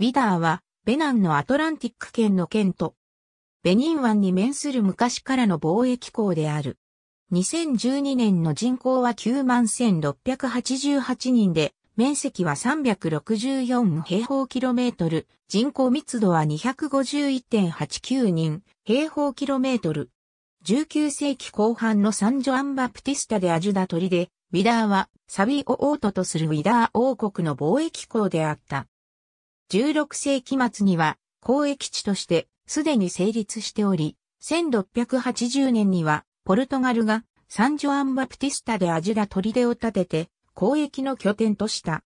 ウィダーは、ベナンのアトランティック圏の県と、ベニン湾に面する昔からの貿易港である。2012年の人口は91,688人で、面積は364平方キロメートル、人口密度は251.89人平方キロメートル。19世紀後半のサンジョアンバプティスタでアジュダトリで、ウィダーはサビオオートとするウィダー王国の貿易港であった。16世紀末には交易地としてすでに成立しており、1680年にはポルトガルがサンジョアンバプティスタでアジラ砦を建てて交易の拠点とした。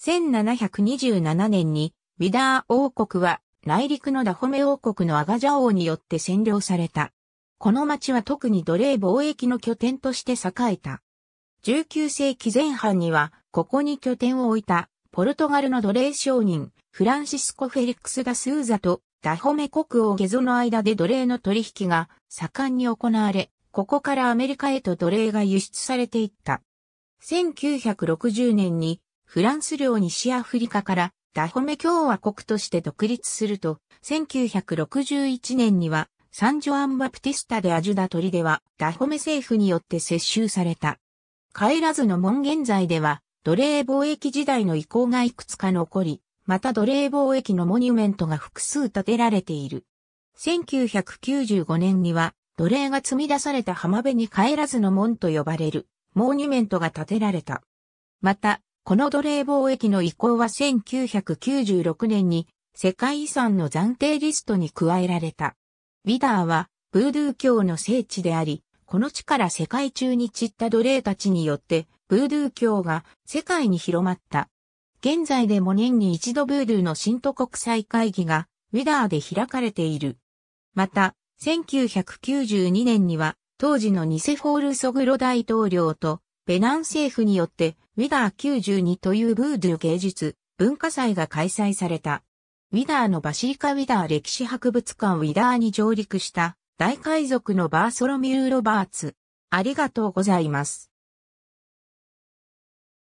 1727年にウィダー王国は内陸のダホメ王国のアガジャ王によって占領された。この町は特に奴隷貿易の拠点として栄えた。19世紀前半にはここに拠点を置いたポルトガルの奴隷商人、フランシスコ・フェリックス・ダ・スーザとダホメ国王ゲゾの間で奴隷の取引が盛んに行われ、ここからアメリカへと奴隷が輸出されていった。1960年にフランス領西アフリカからダホメ共和国として独立すると、1961年にはサンジョアンバプティスタでアジュダトリではダホメ政府によって接収された。帰らずの門現在では奴隷貿易時代の遺構がいくつか残り、また奴隷貿易のモニュメントが複数建てられている。1995年には、奴隷が積み出された浜辺に帰らずの門と呼ばれる、モニュメントが建てられた。また、この奴隷貿易の遺構は1996年に世界遺産の暫定リストに加えられた。ビダーはブードゥー教の聖地であり、この地から世界中に散った奴隷たちによってブードゥー教が世界に広まった。現在でも年に一度ブードゥーの新都国際会議がウィダーで開かれている。また、1992年には当時のニセフォール・ソグロ大統領とベナン政府によってウィダー92というブードゥー芸術文化祭が開催された。ウィダーのバシリカ・ウィダー歴史博物館ウィダーに上陸した大海賊のバーソロミュー・ロバーツ。ありがとうございます。